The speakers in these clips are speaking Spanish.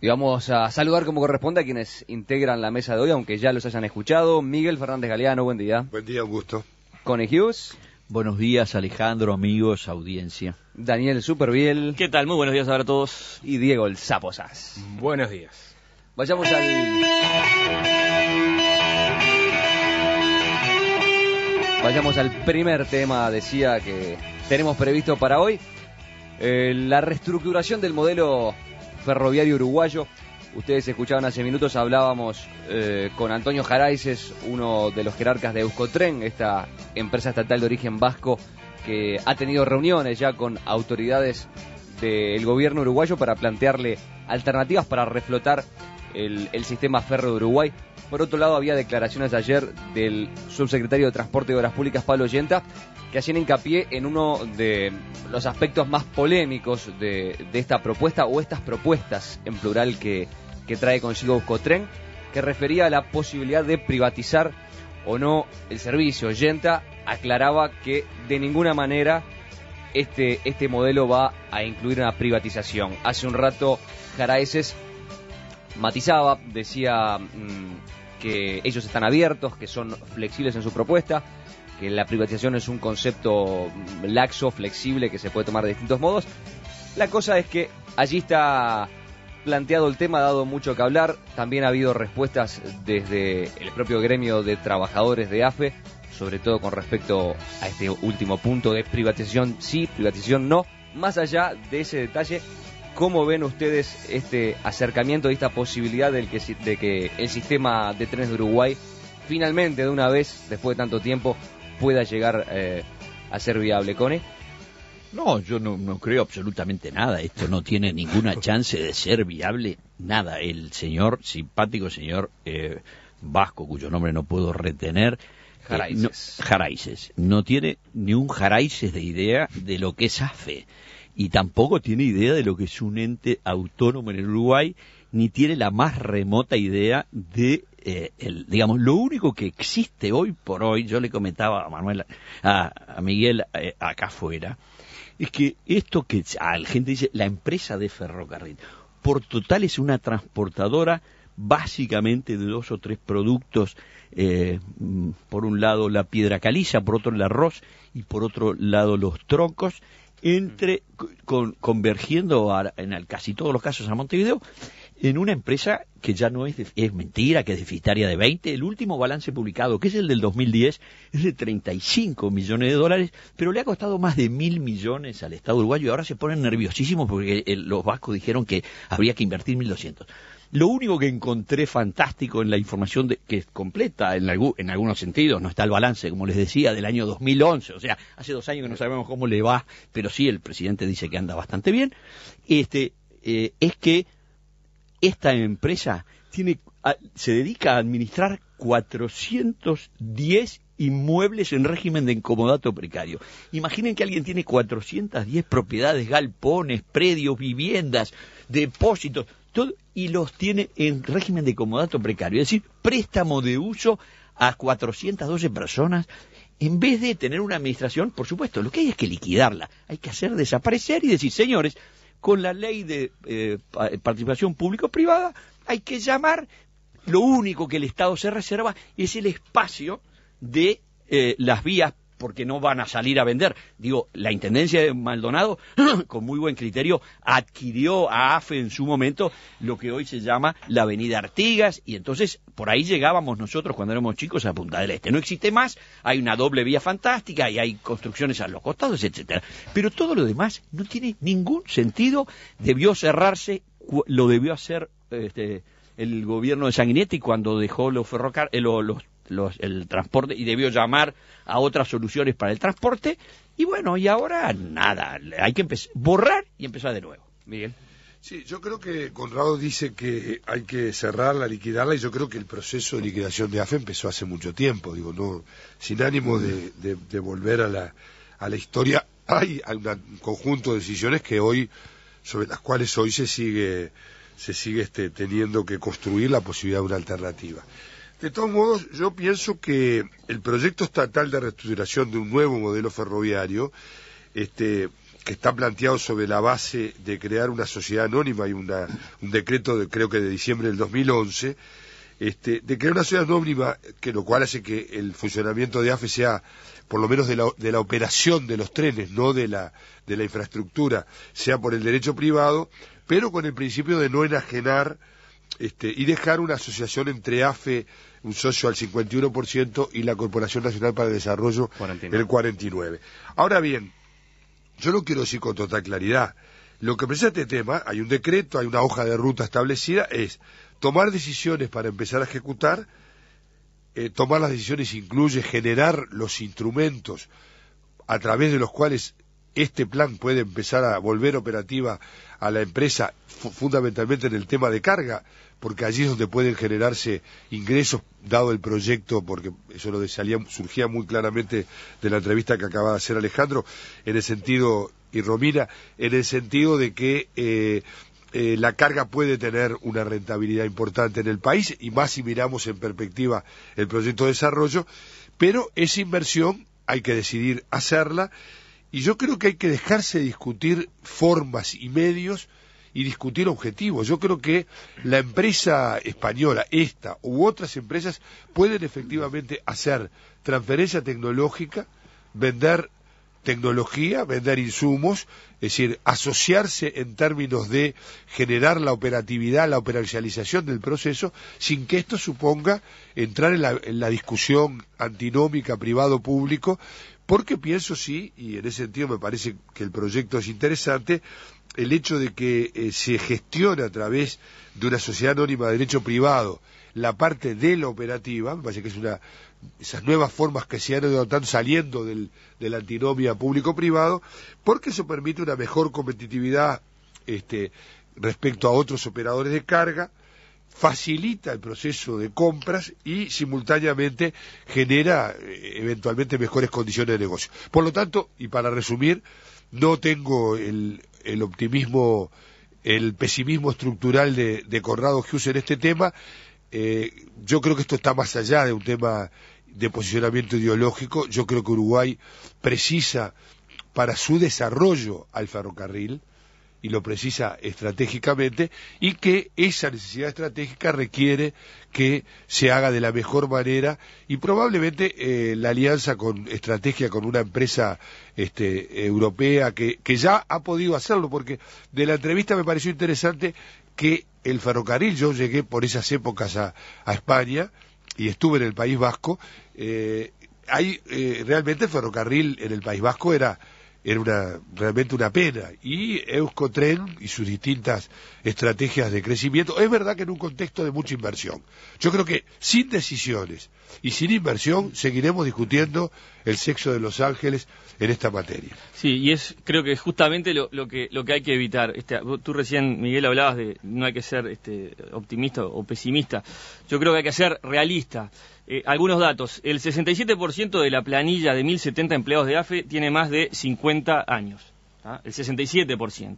Y vamos a saludar como corresponde a quienes integran la mesa de hoy, aunque ya los hayan escuchado. Miguel Fernández Galeano, buen día. Buen día, Augusto. Connie Hughes. Buenos días, Alejandro, amigos, audiencia. Daniel Superviel. ¿Qué tal? Muy buenos días a todos. Y Diego el Zaposas. Buenos días. Vayamos al. Vayamos al primer tema, decía que tenemos previsto para hoy. Eh, la reestructuración del modelo ferroviario uruguayo. Ustedes escuchaban hace minutos, hablábamos eh, con Antonio Jaraices, uno de los jerarcas de Euskotren, esta empresa estatal de origen vasco que ha tenido reuniones ya con autoridades del gobierno uruguayo para plantearle alternativas para reflotar el, sistema ferro de Uruguay. Por otro lado, había declaraciones ayer del subsecretario de Transporte y Obras Públicas, Pablo Yenta, que hacían hincapié en uno de los aspectos más polémicos de, esta propuesta o estas propuestas en plural que, que trae consigo Cotren, que refería a la posibilidad de privatizar o no el servicio. Yenta aclaraba que de ninguna manera este, este modelo va a incluir una privatización. Hace un rato, Jaraeses matizaba, decía mm, que ellos están abiertos, que son flexibles en su propuesta, que la privatización es un concepto mm, laxo, flexible, que se puede tomar de distintos modos. La cosa es que allí está planteado el tema, ha dado mucho que hablar, también ha habido respuestas desde el propio gremio de trabajadores de AFE, sobre todo con respecto a este último punto de privatización sí, privatización no, más allá de ese detalle, ¿Cómo ven ustedes este acercamiento y esta posibilidad del que, de que el sistema de trenes de Uruguay finalmente, de una vez, después de tanto tiempo, pueda llegar eh, a ser viable, Cone? No, yo no, creo absolutamente nada. Esto no tiene ninguna chance de ser viable, nada. El señor, simpático señor eh, vasco, cuyo nombre no puedo retener, eh, Jaraices. no, tiene ni un jaraices de idea de lo que es AFE y tampoco tiene idea de lo que es un ente autónomo en el Uruguay, ni tiene la más remota idea de, eh, digamos, lo único que existe hoy por hoy, yo le comentaba a Manuel, a, Miguel eh, acá afuera, es que esto que ah, la gente dice, la empresa de ferrocarril, por total es una transportadora básicamente de dos o tres productos, eh, mm, por un lado la piedra caliza, por otro el arroz y por otro lado los troncos, entre, convergiendo en casi todos los casos a Montevideo, en una empresa que ya no es, es mentira, que es deficitaria de 20. El último balance publicado, que es el del 2010, es de 35 millones de dólares, pero le ha costado más de mil millones al Estado uruguayo y ahora se ponen nerviosísimos porque eh, los vascos dijeron que habría que invertir 1.200. Lo único que encontré fantástico en la información que es completa, en, en algunos sentidos, no está el balance, como les decía, del año 2011, o sea, hace dos años que no sabemos cómo le va, pero sí el presidente dice que anda bastante bien, este, eh, es que esta empresa tiene, se dedica a administrar 410 inmuebles en régimen de incomodato precario. Imaginen que alguien tiene 410 propiedades, galpones, predios, viviendas, depósitos, y los tiene en régimen de comodato precario, es decir, préstamo de uso a 412 personas, en vez de tener una administración, por supuesto, lo que hay es que liquidarla, hay que hacer desaparecer y decir, señores, con la ley de eh, eh, participación público-privada hay que llamar, lo único que el Estado se reserva es el espacio de eh, las vías porque no van a salir a vender. Digo, la Intendencia de Maldonado, con muy buen criterio, adquirió a AFE en su momento lo que hoy se llama la Avenida Artigas, y entonces por ahí llegábamos nosotros cuando éramos chicos a Punta del Este. No existe más, hay una doble vía fantástica y hay construcciones a los costados, etcétera. Pero todo lo demás no tiene ningún sentido, debió cerrarse, lo debió hacer este, el gobierno de Sanguinetti cuando dejó los ferrocarriles, eh, los el transporte y debió llamar a otras soluciones para el transporte. Y bueno, y ahora nada, hay que borrar y empezar de nuevo. Miguel. Sí, yo creo que Conrado dice que hay que cerrarla, liquidarla, y yo creo que el proceso de liquidación de AFE empezó hace mucho tiempo, digo, no, sin ánimo de, volver a la, a la historia, hay, hay un conjunto de decisiones que hoy, sobre las cuales hoy se sigue, se sigue este, teniendo que construir la posibilidad de una alternativa. De todos modos, yo pienso que el proyecto estatal de reestructuración de un nuevo modelo ferroviario, este, que está planteado sobre la base de crear una sociedad anónima y un decreto, creo que de diciembre del 2011, este, de crear una sociedad anónima, que lo cual hace que el funcionamiento de AFE sea, por lo menos de la, de la operación de los trenes, no de la, de la infraestructura, sea por el derecho privado, pero con el principio de no enajenar este, y dejar una asociación entre AFE, un socio al 51%, y la Corporación Nacional para el Desarrollo, el 49%. Ahora bien, yo lo quiero decir con total claridad. Lo que presenta este tema, hay un decreto, hay una hoja de ruta establecida, es tomar decisiones para empezar a ejecutar, eh, tomar las decisiones incluye generar los instrumentos a través de los cuales este plan puede empezar a volver operativa a la empresa fundamentalmente en el tema de carga, porque allí es donde pueden generarse ingresos dado el proyecto, porque eso lo surgía muy claramente de la entrevista que acaba de hacer Alejandro, en el sentido, y Romina, en el sentido de que eh, eh, la carga puede tener una rentabilidad importante en el país, y más si miramos en perspectiva el proyecto de desarrollo, pero esa inversión hay que decidir hacerla y yo creo que hay que dejarse discutir formas y medios y discutir objetivos. Yo creo que la empresa española, esta u otras empresas, pueden efectivamente hacer transferencia tecnológica, vender tecnología, vender insumos, es decir, asociarse en términos de generar la operatividad, la operacionalización del proceso, sin que esto suponga entrar en la, en la discusión antinómica privado-público, porque pienso, sí, y en ese sentido me parece que el proyecto es interesante, el hecho de que eh, se gestione a través de una sociedad anónima de derecho privado la parte de la operativa, me parece que es una esas nuevas formas que se han ido saliendo del, de la antinomia público-privado, porque eso permite una mejor competitividad este, respecto a otros operadores de carga, facilita el proceso de compras y simultáneamente genera eh, eventualmente mejores condiciones de negocio. Por lo tanto, y para resumir, no tengo el, el optimismo, el pesimismo estructural de, de Conrado Hughes en este tema. Eh, yo creo que esto está más allá de un tema de posicionamiento ideológico. Yo creo que Uruguay precisa para su desarrollo al ferrocarril, y lo precisa estratégicamente, y que esa necesidad estratégica requiere que se haga de la mejor manera y probablemente eh, la alianza con estrategia con una empresa este, europea que, ya ha podido hacerlo, porque de la entrevista me pareció interesante que el ferrocarril, yo llegué por esas épocas a, España y estuve en el País Vasco, eh, eh, realmente el ferrocarril en el País Vasco era era realmente una pena. Y Euskotren y sus distintas estrategias de crecimiento, es verdad que en un contexto de mucha inversión. Yo creo que sin decisiones y sin inversión seguiremos discutiendo el sexo de los ángeles en esta materia. Sí, y es creo que es justamente lo, que, lo que hay que evitar. Este, tú recién, Miguel, hablabas de no hay que ser este, optimista o pesimista. Yo creo que hay que ser realista. Eh, algunos datos. El 67% de la planilla de 1.070 empleados de AFE tiene más de 50 años. El 67%.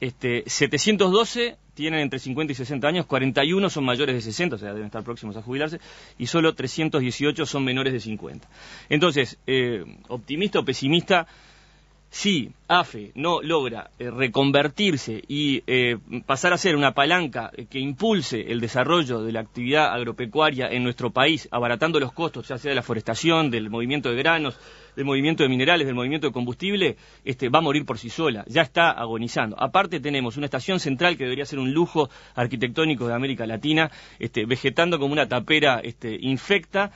Este, 712 tienen entre 50 y 60 años, 41 son mayores de 60, o sea, deben estar próximos a jubilarse, y solo 318 son menores de 50. Entonces, eh, optimista o pesimista, si AFE no logra eh, reconvertirse y eh, pasar a ser una palanca eh, que impulse el desarrollo de la actividad agropecuaria en nuestro país, abaratando los costos, ya sea de la forestación, del movimiento de granos, del movimiento de minerales, del movimiento de combustible, este, va a morir por sí sola, ya está agonizando. Aparte tenemos una estación central que debería ser un lujo arquitectónico de América Latina, este, vegetando como una tapera este, infecta.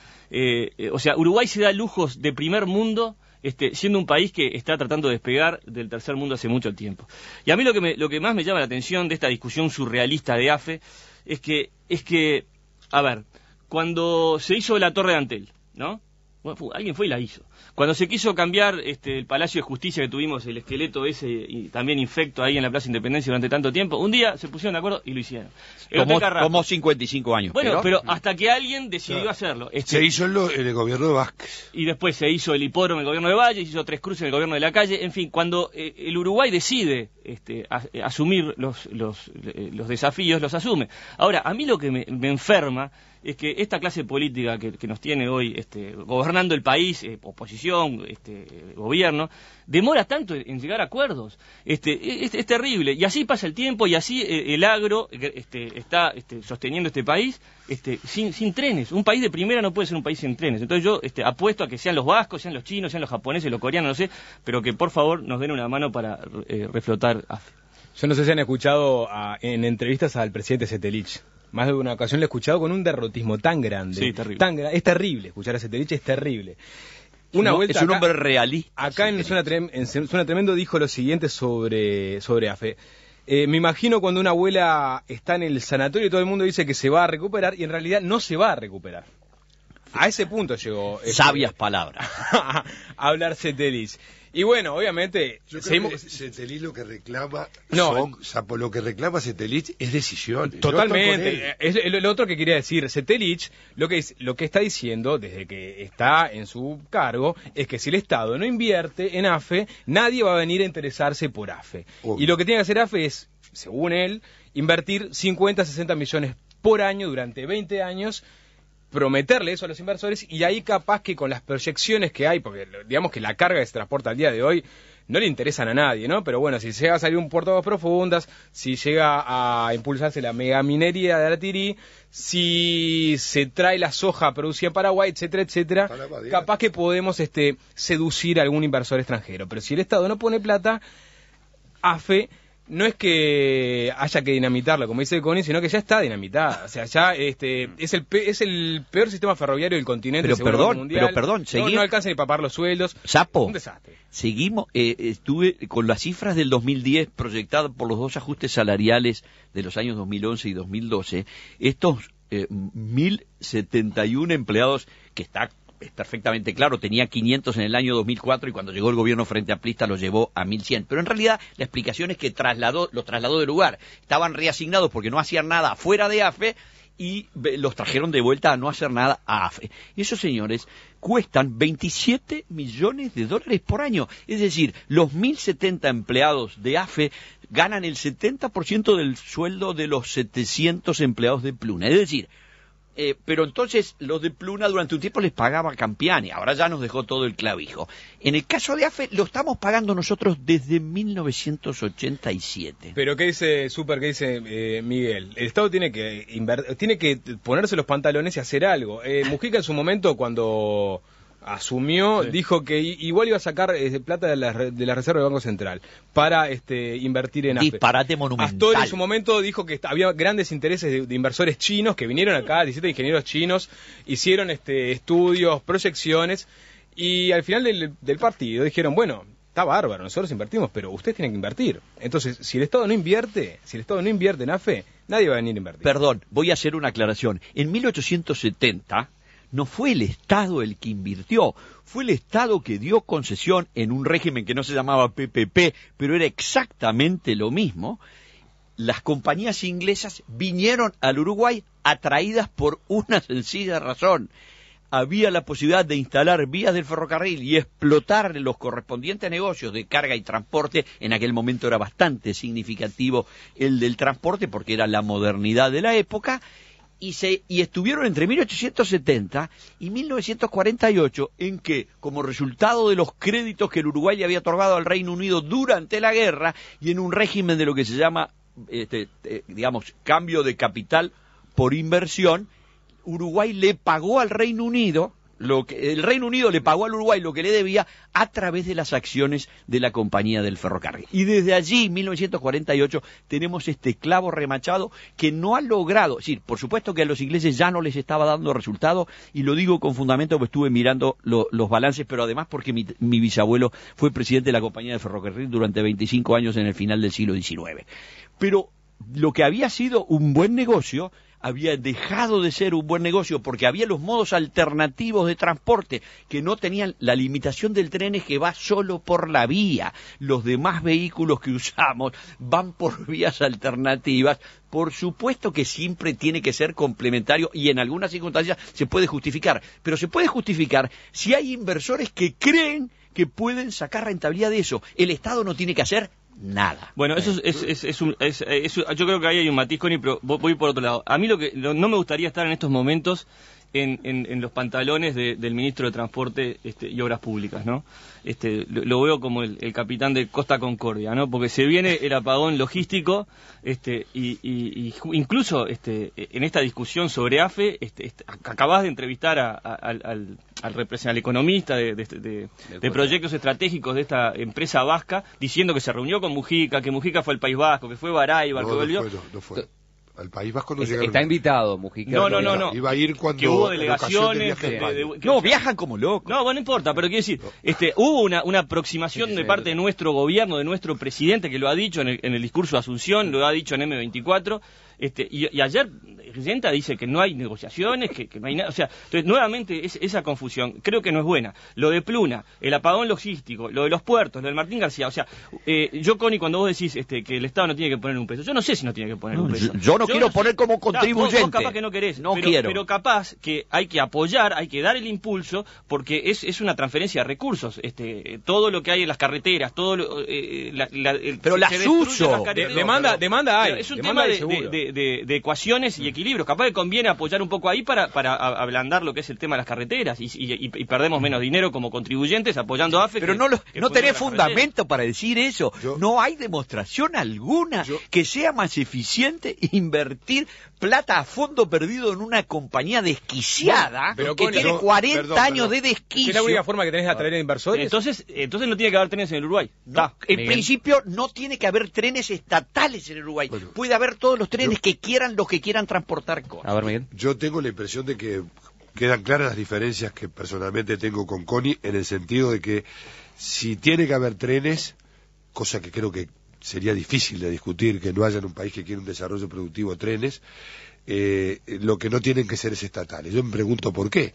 o sea, Uruguay se da lujos de primer mundo este, siendo un país que está tratando de despegar del tercer mundo hace mucho tiempo. Y a mí lo que, me, lo que más me llama la atención de esta discusión surrealista de AFE es que, es que, a ver, cuando se hizo la Torre de Antel, ¿no? Bueno, alguien fue y la hizo. Cuando se quiso cambiar este, el Palacio de Justicia que tuvimos, el esqueleto ese y también infecto ahí en la Plaza Independencia durante tanto tiempo, un día se pusieron de acuerdo y lo hicieron. Como, y 55 años. Bueno, pero, hasta que alguien decidió hacerlo. se este, hizo en, el, gobierno de Vázquez. Y después se hizo el hipódromo en el gobierno de Valle, se hizo Tres Cruces en el gobierno de la calle. En fin, cuando eh, el Uruguay decide este, eh, asumir eh, los, desafíos, los asume. Ahora, a mí lo que me enferma es que esta clase política que, nos tiene hoy este, gobernando el país, eh, oposición, este, gobierno, demora tanto en llegar a acuerdos. Este, es, terrible. Y así pasa el tiempo y así eh, el agro eh, este, está este, sosteniendo este país este, sin, trenes. Un país de primera no puede ser un país sin trenes. Entonces yo apuesto a que sean los vascos, sean los chinos, sean los japoneses, los coreanos, no sé, pero que por favor nos den una mano para reflotar Yo no sé si han escuchado en entrevistas al presidente Setelich más de una ocasión lo he escuchado con un derrotismo tan grande. Sí, terrible. es terrible, escuchar a Seterich, es terrible. Una es un hombre realista. Acá en Suena, Tremendo dijo lo siguiente sobre, sobre AFE. Eh, me imagino cuando una abuela está en el sanatorio y todo el mundo dice que se va a recuperar y en realidad no se va a recuperar. A ese punto llegó. Este, Sabias palabras. hablar Seterich. Y bueno, obviamente. Setelich lo que reclama. No. Son, lo que reclama Setelich es decisión. Totalmente. Es lo otro que quería decir. Setelich, lo que, es, lo que está diciendo desde que está en su cargo es que si el Estado no invierte en AFE, nadie va a venir a interesarse por AFE. Y lo que tiene que hacer AFE es, según él, invertir 50, 60 millones por año durante 20 años prometerle eso a los inversores y ahí capaz que con las proyecciones que hay, porque digamos que la carga que se transporta al día de hoy no le interesan a nadie, ¿no? Pero bueno, si llega a salir un puerto de profundas, si llega a impulsarse la megaminería de Aratirí, si se trae la soja producida en Paraguay, etcétera, etcétera, capaz que podemos este, seducir a algún inversor extranjero. Pero si el Estado no pone plata, AFE no es que haya que dinamitarla como dice Connie, sino que ya está dinamitada. O sea, ya este, es, el es el peor sistema ferroviario del continente. Pero perdón, pero perdón, seguimos. No, alcanza ni papar los sueldos. Sapo. Un desastre. Seguimos, eh, estuve con las cifras del 2010 proyectadas por los dos ajustes salariales de los años 2011 y 2012. Estos 1.071 eh, empleados que está es perfectamente claro, tenía 500 en el año 2004 y cuando llegó el gobierno frente a Plista lo llevó a 1100. Pero en realidad la explicación es que trasladó, los trasladó de lugar. Estaban reasignados porque no hacían nada fuera de AFE y eh, los trajeron de vuelta a no hacer nada a AFE. Y esos señores cuestan 27 millones de dólares por año. Es decir, los 1.070 empleados de AFE ganan el 70% del sueldo de los 700 empleados de Pluna. Es decir, eh, pero entonces los de Pluna durante un tiempo les pagaba Campiani, ahora ya nos dejó todo el clavijo. En el caso de AFE lo estamos pagando nosotros desde 1987. Pero ¿qué dice Super, qué dice eh, Miguel? El Estado tiene que, tiene que ponerse los pantalones y hacer algo. Eh, Mujica en su momento cuando asumió, dijo que igual iba a sacar eh, plata de la, de la Reserva del Banco Central para este, invertir en AFE. Disparate monumental. Astor en su momento dijo que había grandes intereses de, inversores chinos que vinieron acá, 17 ingenieros chinos, hicieron este, estudios, proyecciones, y al final del, del partido dijeron, bueno, está bárbaro, nosotros invertimos, pero ustedes tienen que invertir. Entonces, si el Estado no invierte, si el Estado no invierte en AFE, nadie va a venir a invertir. Perdón, voy a hacer una aclaración. En 1870, no fue el Estado el que invirtió, fue el Estado que dio concesión en un régimen que no se llamaba PPP, pero era exactamente lo mismo. Las compañías inglesas vinieron al Uruguay atraídas por una sencilla razón. Había la posibilidad de instalar vías del ferrocarril y explotar los correspondientes negocios de carga y transporte. En aquel momento era bastante significativo el del transporte porque era la modernidad de la época y, se, y estuvieron entre 1870 y 1948 en que, como resultado de los créditos que el Uruguay había otorgado al Reino Unido durante la guerra y en un régimen de lo que se llama, este, eh, digamos, cambio de capital por inversión, Uruguay le pagó al Reino Unido lo que el Reino Unido le pagó al Uruguay lo que le debía a través de las acciones de la compañía del ferrocarril. Y desde allí, 1948, tenemos este clavo remachado que no ha logrado, decir, por supuesto que a los ingleses ya no les estaba dando resultado, y lo digo con fundamento porque estuve mirando los balances, pero además porque mi, mi, bisabuelo fue presidente de la compañía del ferrocarril durante 25 años en el final del siglo XIX. Pero lo que había sido un buen negocio había dejado de ser un buen negocio porque había los modos alternativos de transporte que no tenían la limitación del tren es que va solo por la vía. Los demás vehículos que usamos van por vías alternativas. Por supuesto que siempre tiene que ser complementario y en algunas circunstancias se puede justificar, pero se puede justificar si hay inversores que creen que pueden sacar rentabilidad de eso. El Estado no tiene que hacer nada. Bueno, eso eh. es, yo creo que ahí hay un matiz, Connie, pero voy por otro lado. A mí lo que no me gustaría estar en estos momentos en, los pantalones del ministro de Transporte este, y Obras Públicas, ¿no? Este, lo, veo como el, capitán de Costa Concordia, ¿no? Porque se viene el apagón logístico, este, y, incluso este, en esta discusión sobre AFE, este, este acabas de entrevistar al, al, al, economista de, proyectos estratégicos de esta empresa vasca, diciendo que se reunió con Mujica, que Mujica fue al País Vasco, que fue Baraybar, que volvió. No fue, no fue al País Vasco no llegaron. Está invitado, Mujica. No, no, no, Iba a ir cuando. Que hubo delegaciones. no, viajan como locos. No, bueno, no importa, pero quiero decir, este, hubo una, una aproximación de parte de nuestro gobierno, de nuestro presidente, que lo ha dicho en el discurso de Asunción, lo ha dicho en M24, este, y, ayer presidenta eh, dice que no hay negociaciones, que, no hay nada. O sea, entonces, nuevamente es, esa confusión creo que no es buena. Lo de Pluna, el apagón logístico, lo de los puertos, lo del Martín García. O sea, eh, yo, Connie, cuando vos decís este, que el Estado no tiene que poner un peso, yo no sé si no tiene que poner un peso. Yo, no quiero poner como contribuyente. capaz que no querés. No pero, quiero. Pero capaz que hay que apoyar, hay que dar el impulso, porque es, una transferencia de recursos. Este, todo lo que hay en las carreteras, todo lo, eh, eh, la, la, pero las uso. demanda, demanda hay. es un tema de de, ecuaciones y mm. equilibrios. Capaz que conviene apoyar un poco ahí para, para ablandar lo que es el tema de las carreteras y, perdemos mm. menos dinero como contribuyentes apoyando a AFE. Pero no, lo, no tenés fundamento para decir eso. no hay demostración alguna que sea más eficiente invertir plata a fondo perdido en una compañía desquiciada que tiene 40 años de desquicio. Es la única forma que tenés de atraer inversores. Entonces, entonces no tiene que haber trenes en el Uruguay. en principio no tiene que haber trenes estatales en el Uruguay. Puede haber todos los trenes que quieran los que quieran transportar cosas. Yo tengo la impresión de que quedan claras las diferencias que personalmente tengo con Connie en el sentido de que si tiene que haber trenes, cosa que creo que sería difícil de discutir, que no haya en un país que quiera un desarrollo productivo trenes, eh, lo que no tienen que ser es estatales. Yo me pregunto por qué.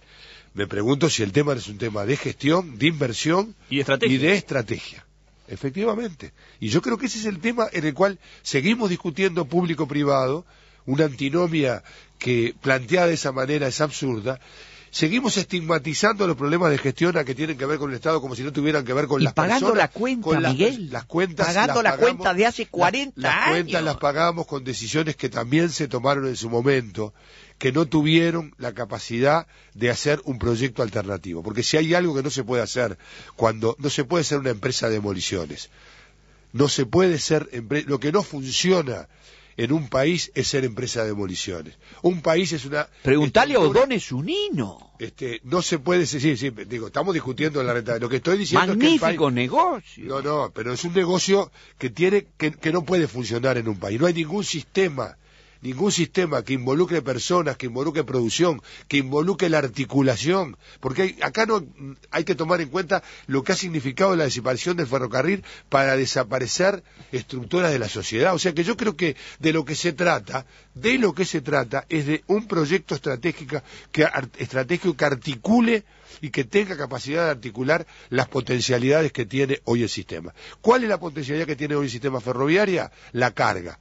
Me pregunto si el tema es un tema de gestión, de inversión y de estrategia efectivamente. Y yo creo que ese es el tema en el cual seguimos discutiendo público-privado, una antinomia que planteada de esa manera es absurda. Seguimos estigmatizando los problemas de gestión a que tienen que ver con el Estado como si no tuvieran que ver con y las pagando la cuenta, Miguel. cuentas, pagando la cuenta de hace 40 años. Las cuentas las pagamos con decisiones que también se tomaron en su momento que no tuvieron la capacidad de hacer un proyecto alternativo. Porque si hay algo que no se puede hacer cuando no se puede ser una empresa de demoliciones, no se puede ser lo que no funciona en un país es ser empresa de demoliciones. Un país es una. Preguntale a O'Donnell niño Este, no se puede decir, sí, sí, digo, estamos discutiendo la renta. Lo que estoy diciendo es que. negocio. No, no, pero es un negocio que, tiene, que no puede funcionar en un país. No hay ningún sistema ningún sistema que involucre personas, que involucre producción, que involucre la articulación, porque acá no hay que tomar en cuenta lo que ha significado la desaparición del ferrocarril para desaparecer estructuras de la sociedad. O sea que yo creo que de lo que se trata, de lo que se trata es de un proyecto estratégico que, articule y que tenga capacidad de articular las potencialidades que tiene hoy el sistema. ¿Cuál es la potencialidad que tiene hoy el sistema ferroviario? La carga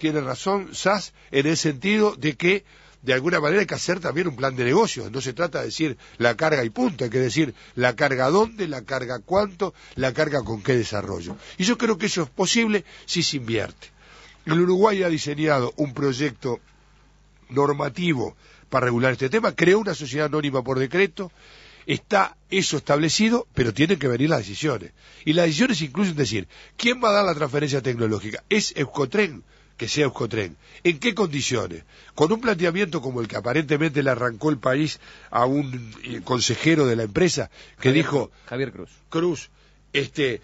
tiene razón SAS en el sentido de que de alguna manera hay que hacer también un plan de negocios. No se trata de decir la carga y punto, hay que decir la carga dónde, la carga cuánto, la carga con qué desarrollo. Y yo creo que eso es posible si se invierte. El Uruguay ha diseñado un proyecto normativo para regular este tema, creó una sociedad anónima por decreto, está eso establecido, pero tienen que venir las decisiones. Y las decisiones incluyen decir, ¿quién va a dar la transferencia tecnológica? ¿Es Euskotren que sea Euskotren. ¿En qué condiciones? Con un planteamiento como el que aparentemente le arrancó el país a un eh, consejero de la empresa que dijo... Javier Cruz. Cruz, este,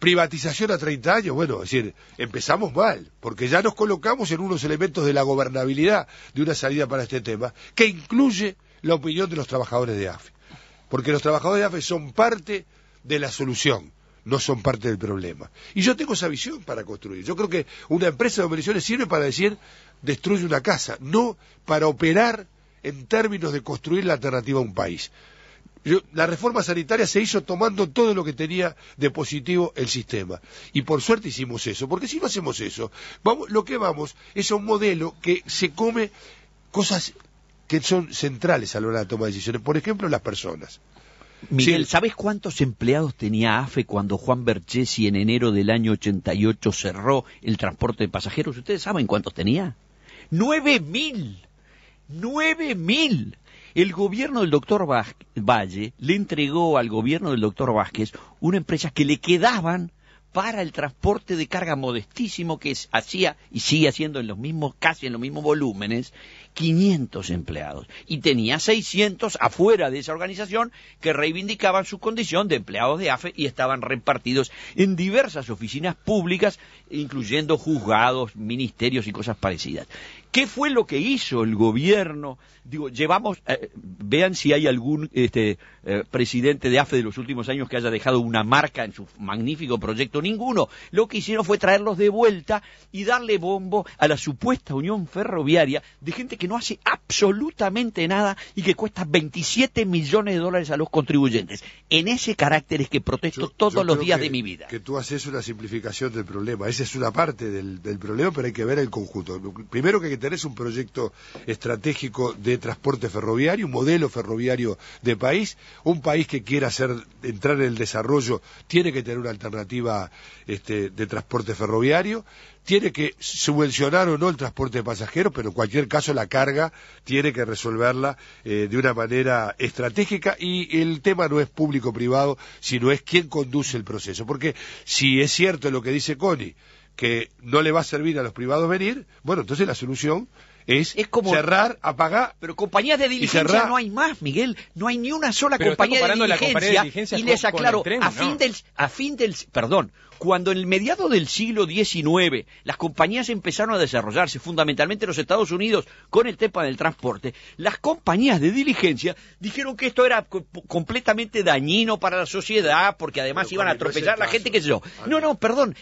privatización a 30 años, bueno, es decir, empezamos mal, porque ya nos colocamos en unos elementos de la gobernabilidad de una salida para este tema, que incluye la opinión de los trabajadores de AFE, porque los trabajadores de AFE son parte de la solución no son parte del problema. Y yo tengo esa visión para construir. Yo creo que una empresa de demoliciones sirve para decir destruye una casa, no para operar en términos de construir la alternativa a un país. la reforma sanitaria se hizo tomando todo lo que tenía de positivo el sistema. Y por suerte hicimos eso, porque si no hacemos eso, vamos, lo que vamos es a un modelo que se come cosas que son centrales a la hora de la toma de decisiones, por ejemplo, las personas. Miguel, ¿sabes cuántos empleados tenía AFE cuando Juan Berchesi en enero del año 88 cerró el transporte de pasajeros? ¿Ustedes saben cuántos tenía? ¡Nueve mil! ¡Nueve mil! El gobierno del doctor Valle le entregó al gobierno del doctor Vázquez una empresa que le quedaban para el transporte de carga modestísimo que hacía y sigue haciendo en los mismos, casi en los mismos volúmenes, 500 empleados. Y tenía 600 afuera de esa organización que reivindicaban su condición de empleados de AFE y estaban repartidos en diversas oficinas públicas, incluyendo juzgados, ministerios y cosas parecidas. ¿Qué fue lo que hizo el gobierno? Digo, llevamos, eh, vean si hay algún este, eh, presidente de AFE de los últimos años que haya dejado una marca en su magnífico proyecto. Ninguno. Lo que hicieron fue traerlos de vuelta y darle bombo a la supuesta unión ferroviaria de gente que no hace absolutamente nada y que cuesta 27 millones de dólares a los contribuyentes. En ese carácter es que protesto todos los días de mi vida. Que tú haces una simplificación del problema. Esa es una parte del, problema, pero hay que ver el conjunto. Primero es un proyecto estratégico de transporte ferroviario, un modelo ferroviario de país, un país que quiera hacer, entrar en el desarrollo tiene que tener una alternativa este, de transporte ferroviario, tiene que subvencionar o no el transporte de pasajeros, pero en cualquier caso la carga tiene que resolverla eh, de una manera estratégica y el tema no es público-privado, sino es quién conduce el proceso. Porque si es cierto lo que dice Connie, que no le va a servir a los privados venir, bueno, entonces la solución es, cerrar, apagar. Pero compañías de diligencia no hay más, Miguel. No hay ni una sola compañía de, diligencia, y les aclaro, a, fin a fin del. Perdón, cuando en el mediado del siglo XIX las compañías empezaron a desarrollarse, fundamentalmente en los Estados Unidos, con el tema del transporte, las compañías de diligencia dijeron que esto era completamente dañino para la sociedad, porque además iban a atropellar la gente, que sé yo. Ah, no, no, perdón.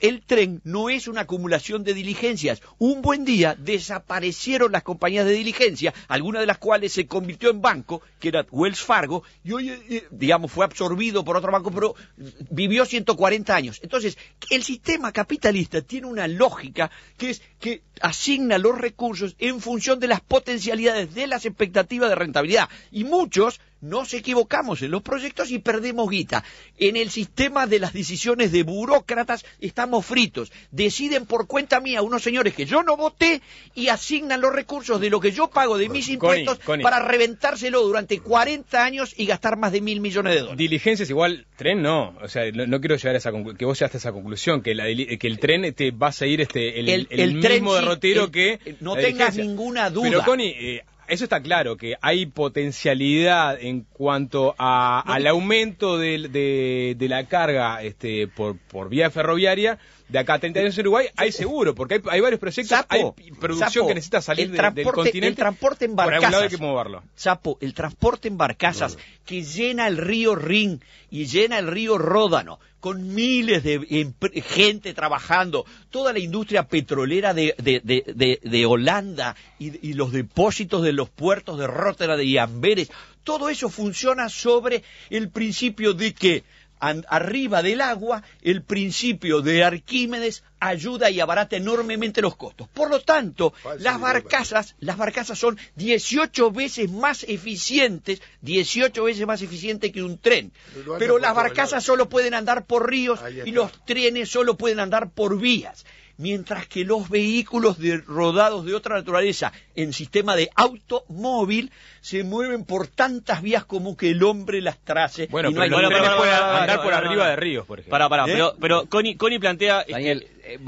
el tren no es una acumulación de diligencias. Un buen día desaparecieron las compañías de diligencia, algunas de las cuales se convirtió en banco, que era Wells Fargo, y hoy, eh, eh, digamos, fue absorbido por otro banco, pero vivió 140 años. Entonces, el sistema capitalista tiene una lógica que es que asigna los recursos en función de las potencialidades, de las expectativas de rentabilidad. Y muchos nos equivocamos en los proyectos y perdemos guita. En el sistema de las decisiones de burócratas estamos fritos. Deciden por cuenta mía unos señores que yo no voté y asignan los recursos de lo que yo pago de mis impuestos para reventárselo durante 40 años y gastar más de mil millones de dólares. Diligencias igual, tren no. O sea, no, quiero llegar a esa que vos llegaste a esa conclusión, que, el tren te va a seguir este, el, mismo derrotero que... No tengas ninguna duda. Pero Connie, eh, eso está claro, que hay potencialidad en cuanto al aumento de, la carga este, por vía ferroviaria, de acá a 30 años en Uruguay, hay eh, seguro, porque hay, varios proyectos, hay producción que necesita salir del continente. El transporte en barcazas. Por algún lado hay que moverlo. Sapo, el transporte en barcazas que llena el río Rin y llena el río Ródano con miles de gente trabajando, toda la industria petrolera de, Holanda y, los depósitos de los puertos de Rotterdam y Amberes, todo eso funciona sobre el principio de que arriba del agua, el principio de Arquímedes ayuda y abarata enormemente los costos. Por lo tanto, las barcazas, las barcazas son 18 veces más eficientes, 18 veces más eficientes que un tren. Pero las barcazas solo pueden andar por ríos y los trenes solo pueden andar por vías mientras que los vehículos de, rodados de otra naturaleza en sistema de automóvil se mueven por tantas vías como que el hombre las trace. Bueno, no pero hay andar por arriba de ríos, por ejemplo. Para, para, ¿Eh? pero, pero Connie, plantea eh, eh,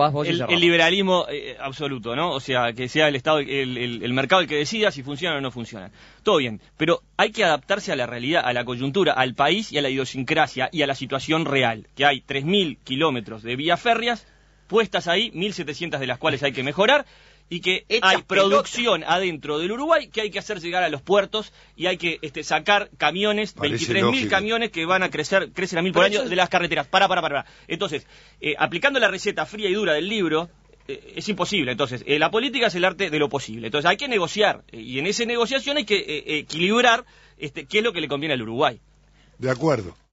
el, liberalismo absoluto, ¿no? O sea, que sea el Estado, el, el, mercado el que decida si funciona o no funciona. Todo bien, pero hay que adaptarse a la realidad, a la coyuntura, al país y a la idiosincrasia y a la situación real, que hay 3.000 kilómetros de vías férreas puestas ahí, 1.700 de las cuales hay que mejorar y que hay producción adentro del Uruguay que hay que hacer llegar a los puertos y hay que este, sacar camiones, 23.000 camiones que van a crecer, crecen a mil por año de las carreteras. Para, para, para. Entonces, eh, aplicando la receta fría y dura del libro, eh, es imposible. Entonces, eh, la política es el arte de lo posible. Entonces, hay que negociar y en esa negociación hay que equilibrar este, qué es lo que le conviene al Uruguay. De acuerdo.